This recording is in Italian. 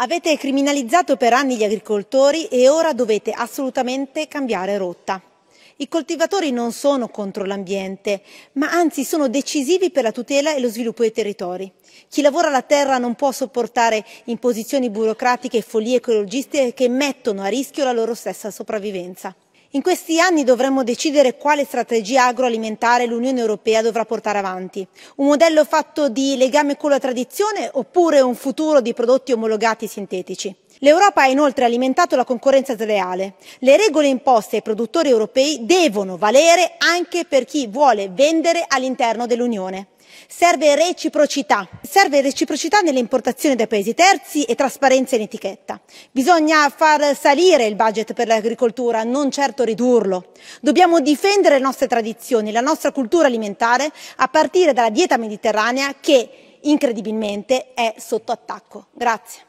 Avete criminalizzato per anni gli agricoltori e ora dovete assolutamente cambiare rotta. I coltivatori non sono contro l'ambiente, ma anzi sono decisivi per la tutela e lo sviluppo dei territori. Chi lavora la terra non può sopportare imposizioni burocratiche e follie ecologiste che mettono a rischio la loro stessa sopravvivenza. In questi anni dovremmo decidere quale strategia agroalimentare l'Unione Europea dovrà portare avanti. Un modello fatto di legame con la tradizione oppure un futuro di prodotti omologati sintetici. L'Europa ha inoltre alimentato la concorrenza sleale. Le regole imposte ai produttori europei devono valere anche per chi vuole vendere all'interno dell'Unione. Serve reciprocità Serve reciprocità nelle importazioni dai paesi terzi e trasparenza in etichetta. Bisogna far salire il budget per l'agricoltura, non certo ridurlo. Dobbiamo difendere le nostre tradizioni, la nostra cultura alimentare, a partire dalla dieta mediterranea che, incredibilmente, è sotto attacco. Grazie.